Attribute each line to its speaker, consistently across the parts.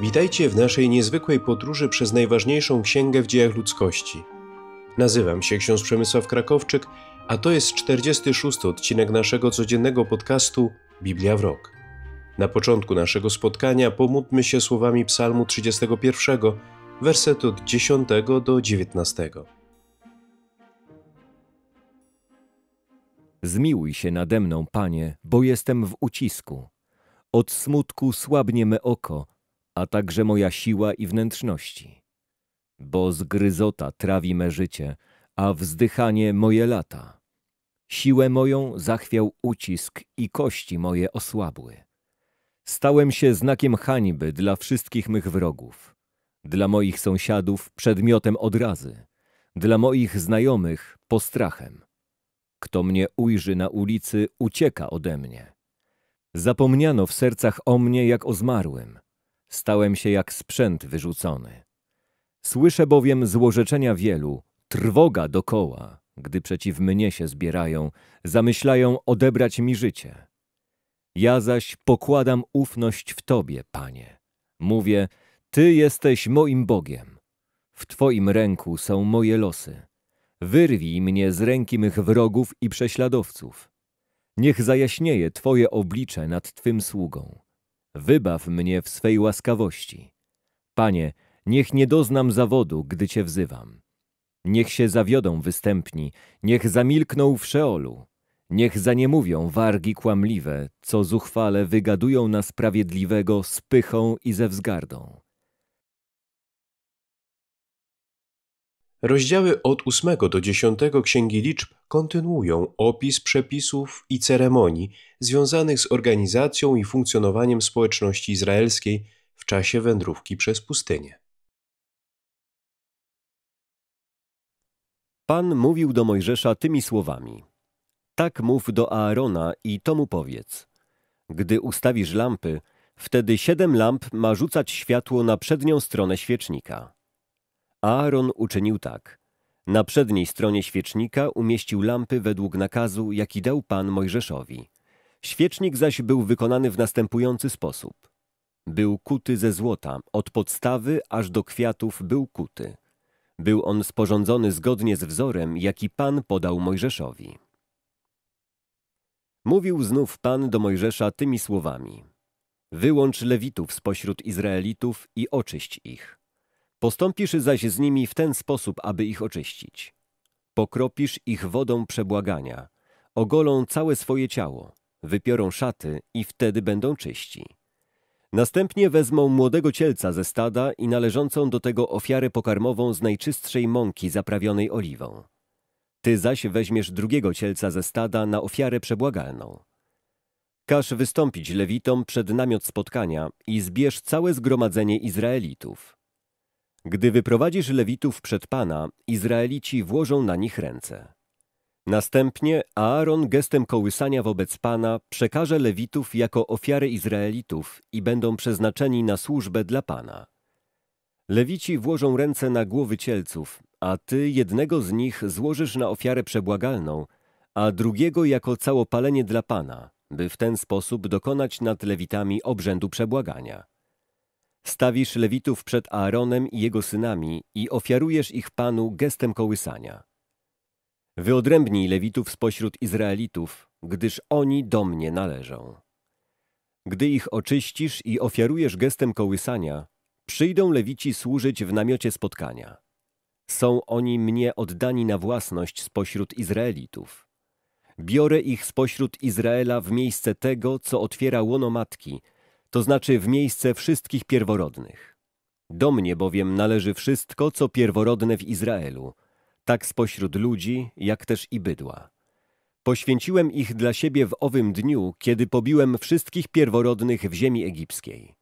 Speaker 1: Witajcie w naszej niezwykłej podróży przez najważniejszą księgę w dziejach ludzkości. Nazywam się ksiądz Przemysław Krakowczyk, a to jest 46 odcinek naszego codziennego podcastu Biblia w rok. Na początku naszego spotkania pomódlmy się słowami Psalmu 31, werset od 10 do 19.
Speaker 2: Zmiłuj się nade mną, Panie, bo jestem w ucisku. Od smutku słabnie me oko, a także moja siła i wnętrzności. Bo zgryzota trawi me życie, a wzdychanie moje lata. Siłę moją zachwiał ucisk i kości moje osłabły. Stałem się znakiem hańby dla wszystkich mych wrogów, dla moich sąsiadów przedmiotem odrazy, dla moich znajomych postrachem. Kto mnie ujrzy na ulicy, ucieka ode mnie. Zapomniano w sercach o mnie jak o zmarłym. Stałem się jak sprzęt wyrzucony. Słyszę bowiem złorzeczenia wielu, trwoga dokoła, gdy przeciw mnie się zbierają, zamyślają odebrać mi życie. Ja zaś pokładam ufność w Tobie, Panie. Mówię, Ty jesteś moim Bogiem. W Twoim ręku są moje losy. Wyrwij mnie z ręki mych wrogów i prześladowców. Niech zajaśnieje Twoje oblicze nad Twym sługą wybaw mnie w swej łaskawości. Panie, niech nie doznam zawodu, gdy Cię wzywam. Niech się zawiodą występni, niech zamilkną w Szeolu. Niech zaniemówią wargi kłamliwe, co zuchwale wygadują na sprawiedliwego z pychą i ze wzgardą. Rozdziały od 8
Speaker 1: do 10 Księgi Liczb kontynuują opis przepisów i ceremonii związanych z organizacją i funkcjonowaniem społeczności izraelskiej w czasie wędrówki
Speaker 2: przez pustynię. Pan mówił do Mojżesza tymi słowami: Tak mów do Aarona i to mu powiedz. Gdy ustawisz lampy, wtedy siedem lamp ma rzucać światło na przednią stronę świecznika. Aaron uczynił tak. Na przedniej stronie świecznika umieścił lampy według nakazu, jaki dał Pan Mojżeszowi. Świecznik zaś był wykonany w następujący sposób. Był kuty ze złota, od podstawy aż do kwiatów był kuty. Był on sporządzony zgodnie z wzorem, jaki Pan podał Mojżeszowi. Mówił znów Pan do Mojżesza tymi słowami. Wyłącz Lewitów spośród Izraelitów i oczyść ich. Postąpisz zaś z nimi w ten sposób, aby ich oczyścić. Pokropisz ich wodą przebłagania, ogolą całe swoje ciało, wypiorą szaty i wtedy będą czyści. Następnie wezmą młodego cielca ze stada i należącą do tego ofiarę pokarmową z najczystszej mąki zaprawionej oliwą. Ty zaś weźmiesz drugiego cielca ze stada na ofiarę przebłagalną. Każ wystąpić Lewitom przed namiot spotkania i zbierz całe zgromadzenie Izraelitów. Gdy wyprowadzisz Lewitów przed Pana, Izraelici włożą na nich ręce. Następnie Aaron gestem kołysania wobec Pana przekaże Lewitów jako ofiary Izraelitów i będą przeznaczeni na służbę dla Pana. Lewici włożą ręce na głowy cielców, a ty jednego z nich złożysz na ofiarę przebłagalną, a drugiego jako całopalenie dla Pana, by w ten sposób dokonać nad Lewitami obrzędu przebłagania. Stawisz Lewitów przed Aaronem i jego synami i ofiarujesz ich Panu gestem kołysania. Wyodrębnij Lewitów spośród Izraelitów, gdyż oni do mnie należą. Gdy ich oczyścisz i ofiarujesz gestem kołysania, przyjdą Lewici służyć w namiocie spotkania. Są oni mnie oddani na własność spośród Izraelitów. Biorę ich spośród Izraela w miejsce tego, co otwiera łono matki, to znaczy w miejsce wszystkich pierworodnych. Do mnie bowiem należy wszystko, co pierworodne w Izraelu, tak spośród ludzi, jak też i bydła. Poświęciłem ich dla siebie w owym dniu, kiedy pobiłem wszystkich pierworodnych w ziemi egipskiej.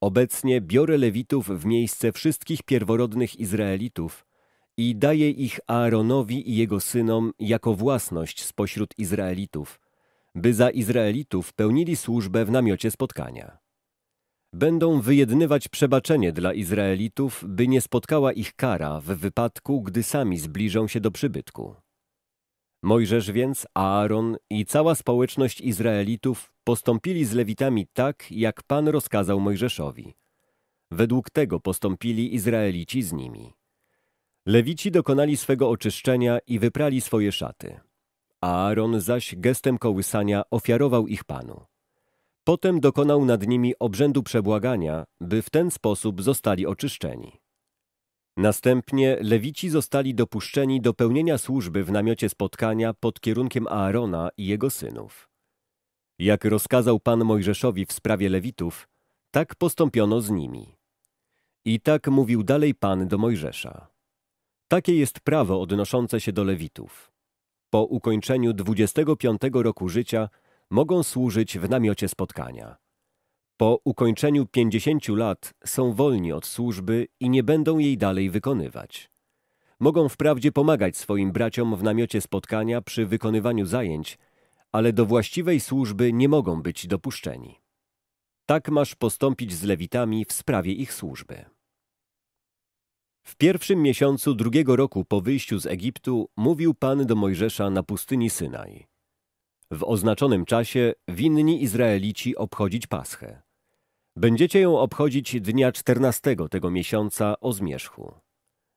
Speaker 2: Obecnie biorę Lewitów w miejsce wszystkich pierworodnych Izraelitów i daję ich Aaronowi i jego synom jako własność spośród Izraelitów – by za Izraelitów pełnili służbę w namiocie spotkania. Będą wyjednywać przebaczenie dla Izraelitów, by nie spotkała ich kara w wypadku, gdy sami zbliżą się do przybytku. Mojżesz więc, Aaron i cała społeczność Izraelitów postąpili z Lewitami tak, jak Pan rozkazał Mojżeszowi. Według tego postąpili Izraelici z nimi. Lewici dokonali swego oczyszczenia i wyprali swoje szaty. Aaron zaś gestem kołysania ofiarował ich Panu. Potem dokonał nad nimi obrzędu przebłagania, by w ten sposób zostali oczyszczeni. Następnie lewici zostali dopuszczeni do pełnienia służby w namiocie spotkania pod kierunkiem Aarona i jego synów. Jak rozkazał Pan Mojżeszowi w sprawie lewitów, tak postąpiono z nimi. I tak mówił dalej Pan do Mojżesza. Takie jest prawo odnoszące się do lewitów po ukończeniu 25 roku życia mogą służyć w namiocie spotkania. Po ukończeniu 50 lat są wolni od służby i nie będą jej dalej wykonywać. Mogą wprawdzie pomagać swoim braciom w namiocie spotkania przy wykonywaniu zajęć, ale do właściwej służby nie mogą być dopuszczeni. Tak masz postąpić z Lewitami w sprawie ich służby. W pierwszym miesiącu drugiego roku po wyjściu z Egiptu mówił Pan do Mojżesza na pustyni Synaj. W oznaczonym czasie winni Izraelici obchodzić Paschę. Będziecie ją obchodzić dnia czternastego tego miesiąca o zmierzchu.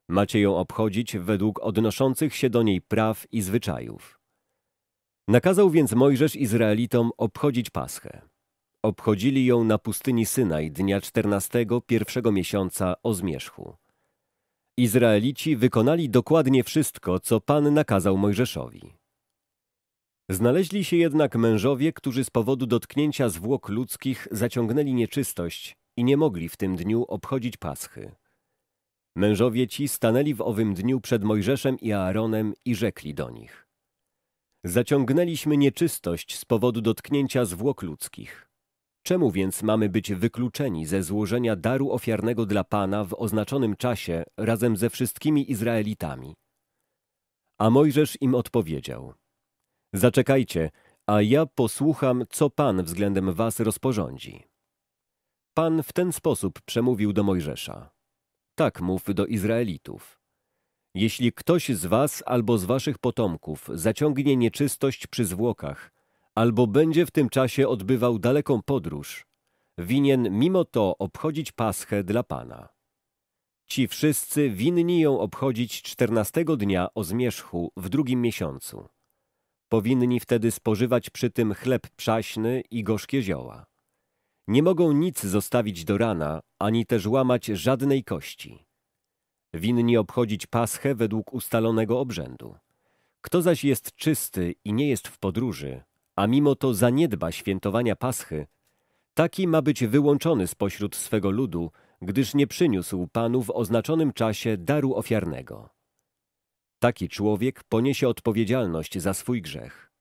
Speaker 2: Macie ją obchodzić według odnoszących się do niej praw i zwyczajów. Nakazał więc Mojżesz Izraelitom obchodzić Paschę. Obchodzili ją na pustyni Synaj dnia czternastego pierwszego miesiąca o zmierzchu. Izraelici wykonali dokładnie wszystko, co Pan nakazał Mojżeszowi. Znaleźli się jednak mężowie, którzy z powodu dotknięcia zwłok ludzkich zaciągnęli nieczystość i nie mogli w tym dniu obchodzić Paschy. Mężowie ci stanęli w owym dniu przed Mojżeszem i Aaronem i rzekli do nich. Zaciągnęliśmy nieczystość z powodu dotknięcia zwłok ludzkich. Czemu więc mamy być wykluczeni ze złożenia daru ofiarnego dla Pana w oznaczonym czasie razem ze wszystkimi Izraelitami? A Mojżesz im odpowiedział: Zaczekajcie, a ja posłucham, co Pan względem was rozporządzi. Pan w ten sposób przemówił do Mojżesza. Tak mów do Izraelitów. Jeśli ktoś z was albo z waszych potomków zaciągnie nieczystość przy zwłokach, albo będzie w tym czasie odbywał daleką podróż, winien mimo to obchodzić Paschę dla Pana. Ci wszyscy winni ją obchodzić czternastego dnia o zmierzchu w drugim miesiącu. Powinni wtedy spożywać przy tym chleb przaśny i gorzkie zioła. Nie mogą nic zostawić do rana, ani też łamać żadnej kości. Winni obchodzić Paschę według ustalonego obrzędu. Kto zaś jest czysty i nie jest w podróży, a mimo to zaniedba świętowania Paschy, taki ma być wyłączony spośród swego ludu, gdyż nie przyniósł Panu w oznaczonym czasie daru ofiarnego. Taki człowiek poniesie odpowiedzialność za swój grzech.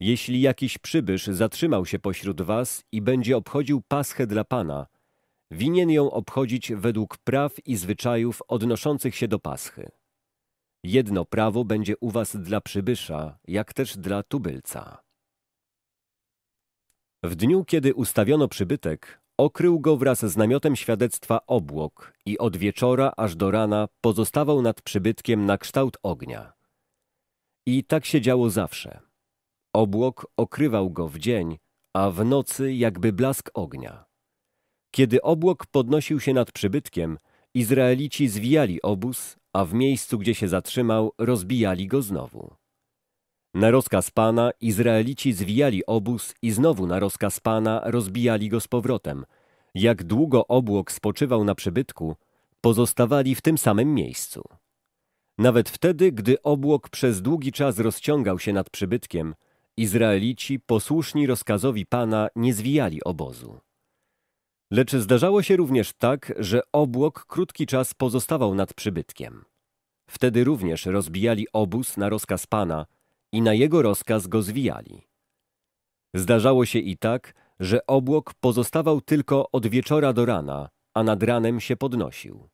Speaker 2: Jeśli jakiś przybysz zatrzymał się pośród was i będzie obchodził paschę dla Pana, winien ją obchodzić według praw i zwyczajów odnoszących się do paschy. Jedno prawo będzie u was dla przybysza, jak też dla tubylca. W dniu, kiedy ustawiono przybytek, okrył go wraz z namiotem świadectwa obłok i od wieczora aż do rana pozostawał nad przybytkiem na kształt ognia. I tak się działo zawsze. Obłok okrywał go w dzień, a w nocy jakby blask ognia. Kiedy obłok podnosił się nad przybytkiem, Izraelici zwijali obóz, a w miejscu, gdzie się zatrzymał, rozbijali go znowu. Na rozkaz Pana Izraelici zwijali obóz i znowu na rozkaz Pana rozbijali go z powrotem. Jak długo obłok spoczywał na przybytku, pozostawali w tym samym miejscu. Nawet wtedy, gdy obłok przez długi czas rozciągał się nad przybytkiem, Izraelici posłuszni rozkazowi Pana nie zwijali obozu. Lecz zdarzało się również tak, że obłok krótki czas pozostawał nad przybytkiem. Wtedy również rozbijali obóz na rozkaz Pana – i na jego rozkaz go zwijali. Zdarzało się i tak, że obłok pozostawał tylko od wieczora do rana, a nad ranem się podnosił.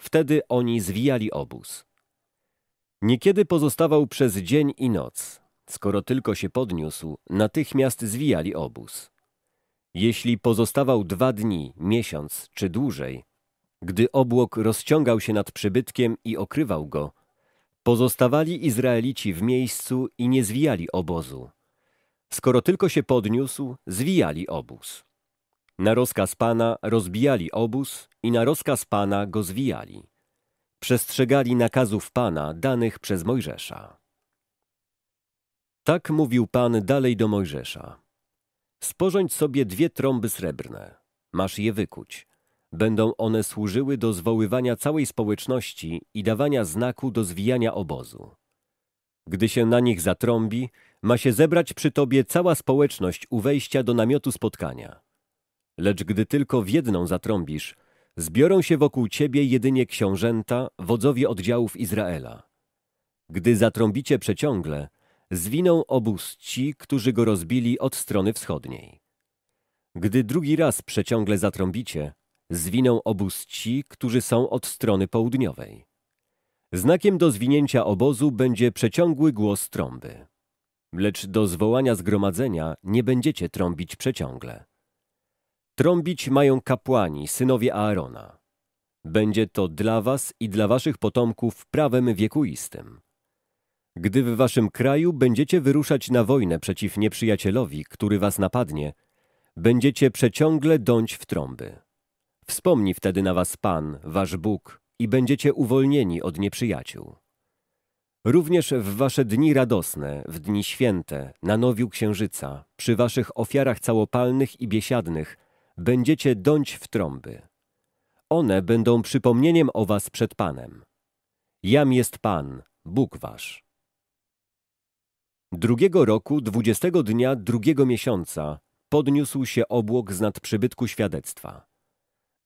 Speaker 2: Wtedy oni zwijali obóz. Niekiedy pozostawał przez dzień i noc. Skoro tylko się podniósł, natychmiast zwijali obóz. Jeśli pozostawał dwa dni, miesiąc czy dłużej, gdy obłok rozciągał się nad przybytkiem i okrywał go, Pozostawali Izraelici w miejscu i nie zwijali obozu. Skoro tylko się podniósł, zwijali obóz. Na rozkaz Pana rozbijali obóz i na rozkaz Pana go zwijali. Przestrzegali nakazów Pana danych przez Mojżesza. Tak mówił Pan dalej do Mojżesza. Sporządź sobie dwie trąby srebrne. Masz je wykuć. Będą one służyły do zwoływania całej społeczności i dawania znaku do zwijania obozu. Gdy się na nich zatrąbi, ma się zebrać przy tobie cała społeczność u wejścia do namiotu spotkania. Lecz gdy tylko w jedną zatrąbisz, zbiorą się wokół ciebie jedynie książęta, wodzowie oddziałów Izraela. Gdy zatrąbicie przeciągle, zwiną obóz ci, którzy go rozbili od strony wschodniej. Gdy drugi raz przeciągle zatrąbicie, zwiną obóz ci, którzy są od strony południowej. Znakiem do zwinięcia obozu będzie przeciągły głos trąby. Lecz do zwołania zgromadzenia nie będziecie trąbić przeciągle. Trąbić mają kapłani, synowie Aarona. Będzie to dla was i dla waszych potomków prawem wiekuistym. Gdy w waszym kraju będziecie wyruszać na wojnę przeciw nieprzyjacielowi, który was napadnie, będziecie przeciągle dąć w trąby. Wspomni wtedy na was Pan, wasz Bóg, i będziecie uwolnieni od nieprzyjaciół. Również w wasze dni radosne, w dni święte, na nowiu księżyca, przy waszych ofiarach całopalnych i biesiadnych, będziecie dąć w trąby. One będą przypomnieniem o was przed Panem. Jam jest Pan, Bóg wasz. Drugiego roku, dwudziestego dnia drugiego miesiąca, podniósł się obłok z nadprzybytku przybytku świadectwa.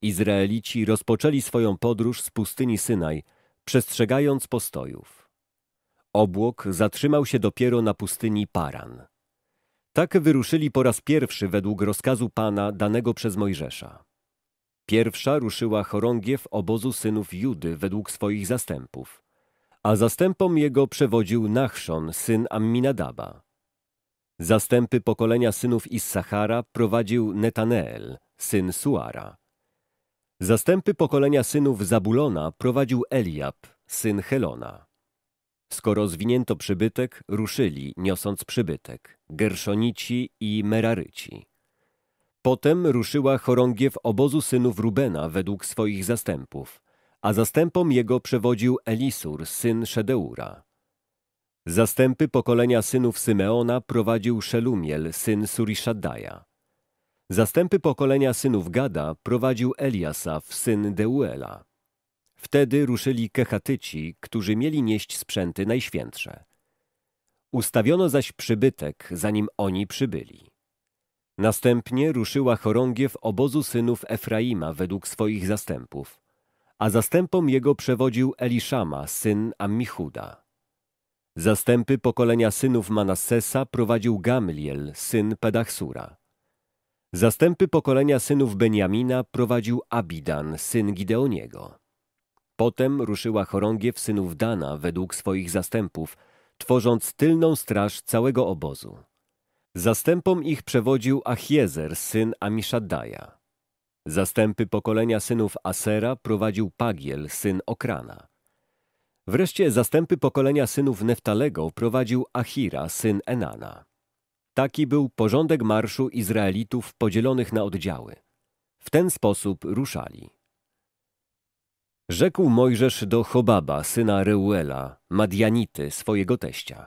Speaker 2: Izraelici rozpoczęli swoją podróż z pustyni Synaj, przestrzegając postojów. Obłok zatrzymał się dopiero na pustyni Paran. Tak wyruszyli po raz pierwszy według rozkazu Pana danego przez Mojżesza. Pierwsza ruszyła chorągiew obozu synów Judy według swoich zastępów, a zastępom jego przewodził Nachszon, syn Amminadaba. Zastępy pokolenia synów Issachara prowadził Netaneel, syn Suara. Zastępy pokolenia synów Zabulona prowadził Eliab, syn Helona. Skoro zwinięto przybytek, ruszyli, niosąc przybytek, Gerszonici i Meraryci. Potem ruszyła chorągiew obozu synów Rubena według swoich zastępów, a zastępom jego przewodził Elisur, syn Szedeura. Zastępy pokolenia synów Symeona prowadził Szelumiel, syn Surishaddaja. Zastępy pokolenia synów Gada prowadził w syn Deuela. Wtedy ruszyli Kechatyci, którzy mieli nieść sprzęty najświętsze. Ustawiono zaś przybytek, zanim oni przybyli. Następnie ruszyła chorągiew obozu synów Efraima według swoich zastępów, a zastępom jego przewodził Eliszama, syn Ammichuda. Zastępy pokolenia synów Manassesa prowadził Gamliel, syn Pedachsura. Zastępy pokolenia synów Beniamina prowadził Abidan, syn Gideoniego. Potem ruszyła chorągiew synów Dana według swoich zastępów, tworząc tylną straż całego obozu. Zastępom ich przewodził Achiezer, syn Amiszaddaja. Zastępy pokolenia synów Asera prowadził Pagiel, syn Okrana. Wreszcie zastępy pokolenia synów Neftalego prowadził Achira, syn Enana. Taki był porządek marszu Izraelitów podzielonych na oddziały. W ten sposób ruszali. Rzekł Mojżesz do Chobaba, syna Reuela, Madianity, swojego teścia.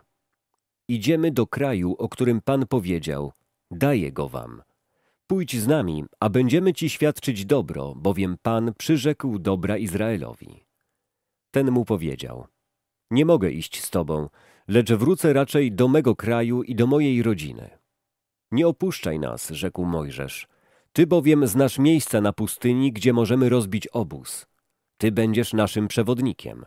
Speaker 2: Idziemy do kraju, o którym Pan powiedział, daję go wam. Pójdź z nami, a będziemy ci świadczyć dobro, bowiem Pan przyrzekł dobra Izraelowi. Ten mu powiedział, nie mogę iść z tobą, lecz wrócę raczej do mego kraju i do mojej rodziny. Nie opuszczaj nas, rzekł Mojżesz. Ty bowiem znasz miejsca na pustyni, gdzie możemy rozbić obóz. Ty będziesz naszym przewodnikiem.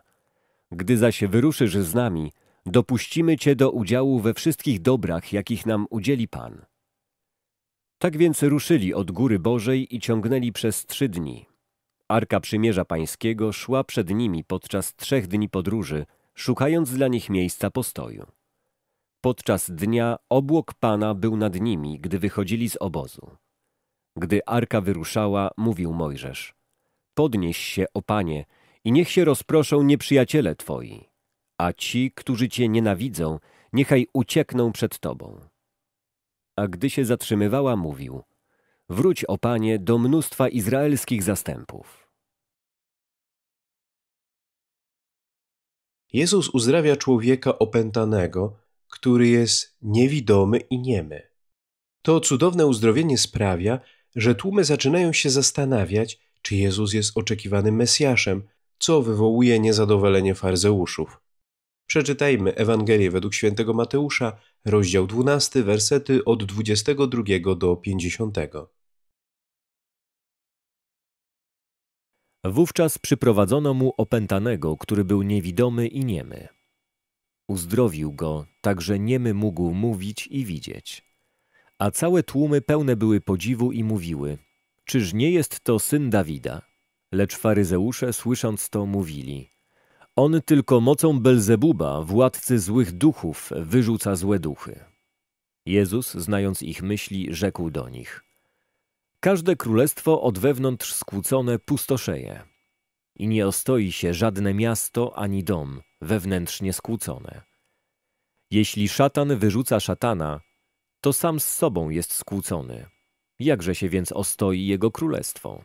Speaker 2: Gdy zaś wyruszysz z nami, dopuścimy Cię do udziału we wszystkich dobrach, jakich nam udzieli Pan. Tak więc ruszyli od Góry Bożej i ciągnęli przez trzy dni. Arka Przymierza Pańskiego szła przed nimi podczas trzech dni podróży – szukając dla nich miejsca postoju. Podczas dnia obłok Pana był nad nimi, gdy wychodzili z obozu. Gdy arka wyruszała, mówił Mojżesz: Podnieś się, o panie, i niech się rozproszą nieprzyjaciele twoi, a ci, którzy cię nienawidzą, niechaj uciekną przed tobą. A gdy się zatrzymywała, mówił: Wróć, o panie, do mnóstwa izraelskich zastępów.
Speaker 1: Jezus uzdrawia człowieka opętanego, który jest niewidomy i niemy. To cudowne uzdrowienie sprawia, że tłumy zaczynają się zastanawiać, czy Jezus jest oczekiwanym Mesjaszem, co wywołuje niezadowolenie farzeuszów. Przeczytajmy Ewangelię według świętego Mateusza, rozdział 12, wersety od 22
Speaker 2: do 50. Wówczas przyprowadzono mu opętanego, który był niewidomy i niemy. Uzdrowił go, tak że niemy mógł mówić i widzieć. A całe tłumy pełne były podziwu i mówiły: Czyż nie jest to syn Dawida? Lecz faryzeusze, słysząc to, mówili: On tylko mocą Belzebuba, władcy złych duchów, wyrzuca złe duchy. Jezus, znając ich myśli, rzekł do nich: Każde królestwo od wewnątrz skłócone pustoszeje. I nie ostoi się żadne miasto ani dom wewnętrznie skłócone. Jeśli szatan wyrzuca szatana, to sam z sobą jest skłócony. Jakże się więc ostoi jego królestwo?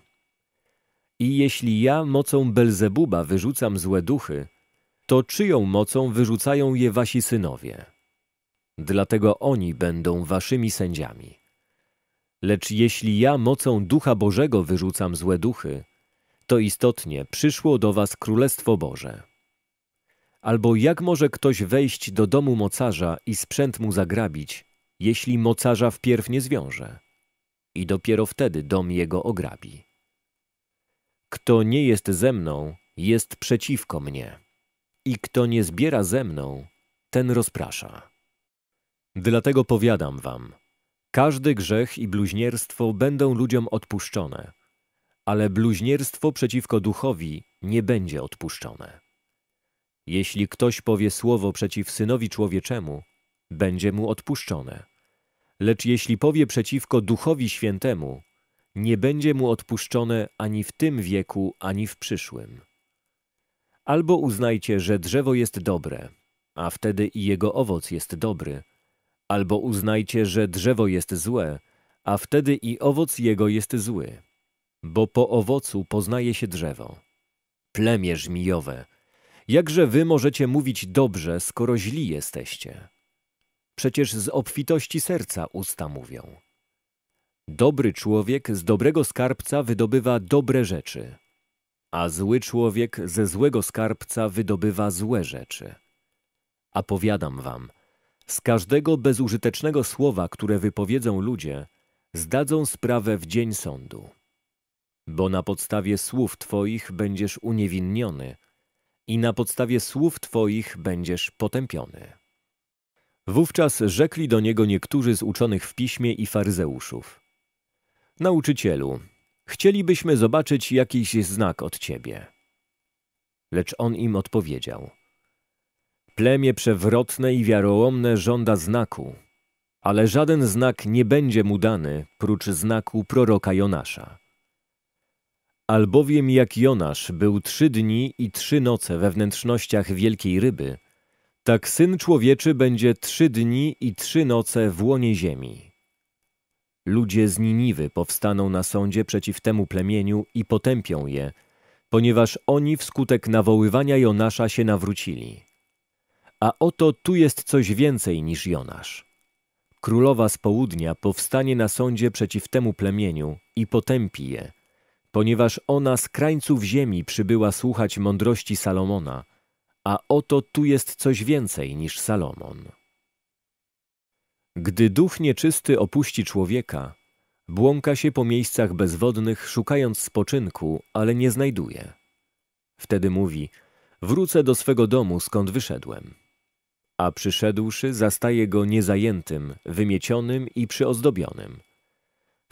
Speaker 2: I jeśli ja mocą Belzebuba wyrzucam złe duchy, to czyją mocą wyrzucają je wasi synowie? Dlatego oni będą waszymi sędziami. Lecz jeśli ja mocą Ducha Bożego wyrzucam złe duchy, to istotnie przyszło do was Królestwo Boże. Albo jak może ktoś wejść do domu mocarza i sprzęt mu zagrabić, jeśli mocarza wpierw nie zwiąże? I dopiero wtedy dom jego ograbi. Kto nie jest ze mną, jest przeciwko mnie. I kto nie zbiera ze mną, ten rozprasza. Dlatego powiadam wam – każdy grzech i bluźnierstwo będą ludziom odpuszczone, ale bluźnierstwo przeciwko duchowi nie będzie odpuszczone. Jeśli ktoś powie słowo przeciw synowi człowieczemu, będzie mu odpuszczone. Lecz jeśli powie przeciwko duchowi świętemu, nie będzie mu odpuszczone ani w tym wieku, ani w przyszłym. Albo uznajcie, że drzewo jest dobre, a wtedy i jego owoc jest dobry – Albo uznajcie, że drzewo jest złe, a wtedy i owoc jego jest zły. Bo po owocu poznaje się drzewo. Plemię żmijowe, jakże wy możecie mówić dobrze, skoro źli jesteście? Przecież z obfitości serca usta mówią. Dobry człowiek z dobrego skarbca wydobywa dobre rzeczy, a zły człowiek ze złego skarbca wydobywa złe rzeczy. A powiadam wam – z każdego bezużytecznego słowa, które wypowiedzą ludzie, zdadzą sprawę w dzień sądu. Bo na podstawie słów Twoich będziesz uniewinniony i na podstawie słów Twoich będziesz potępiony. Wówczas rzekli do niego niektórzy z uczonych w piśmie i faryzeuszów. Nauczycielu, chcielibyśmy zobaczyć jakiś znak od Ciebie. Lecz on im odpowiedział. Plemię przewrotne i wiarołomne żąda znaku, ale żaden znak nie będzie mu dany, prócz znaku proroka Jonasza. Albowiem jak Jonasz był trzy dni i trzy noce we wnętrznościach wielkiej ryby, tak Syn Człowieczy będzie trzy dni i trzy noce w łonie ziemi. Ludzie z Niniwy powstaną na sądzie przeciw temu plemieniu i potępią je, ponieważ oni wskutek nawoływania Jonasza się nawrócili. A oto tu jest coś więcej niż Jonasz. Królowa z południa powstanie na sądzie przeciw temu plemieniu i potępi je, ponieważ ona z krańców ziemi przybyła słuchać mądrości Salomona, a oto tu jest coś więcej niż Salomon. Gdy duch nieczysty opuści człowieka, błąka się po miejscach bezwodnych, szukając spoczynku, ale nie znajduje. Wtedy mówi: Wrócę do swego domu, skąd wyszedłem a przyszedłszy zastaje go niezajętym, wymiecionym i przyozdobionym.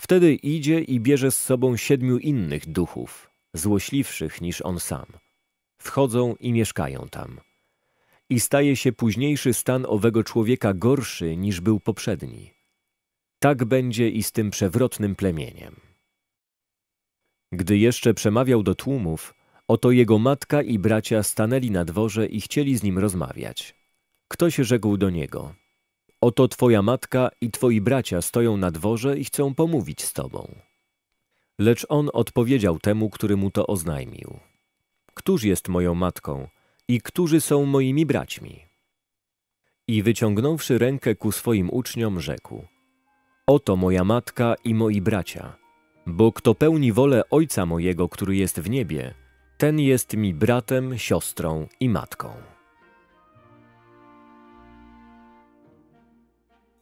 Speaker 2: Wtedy idzie i bierze z sobą siedmiu innych duchów, złośliwszych niż on sam. Wchodzą i mieszkają tam. I staje się późniejszy stan owego człowieka gorszy niż był poprzedni. Tak będzie i z tym przewrotnym plemieniem. Gdy jeszcze przemawiał do tłumów, oto jego matka i bracia stanęli na dworze i chcieli z nim rozmawiać. Ktoś rzekł do niego: Oto twoja matka i twoi bracia stoją na dworze i chcą pomówić z tobą. Lecz on odpowiedział temu, który mu to oznajmił: Któż jest moją matką i którzy są moimi braćmi? I wyciągnąwszy rękę ku swoim uczniom, rzekł: Oto moja matka i moi bracia, bo kto pełni wolę Ojca mojego, który jest w niebie, ten jest mi bratem, siostrą i matką.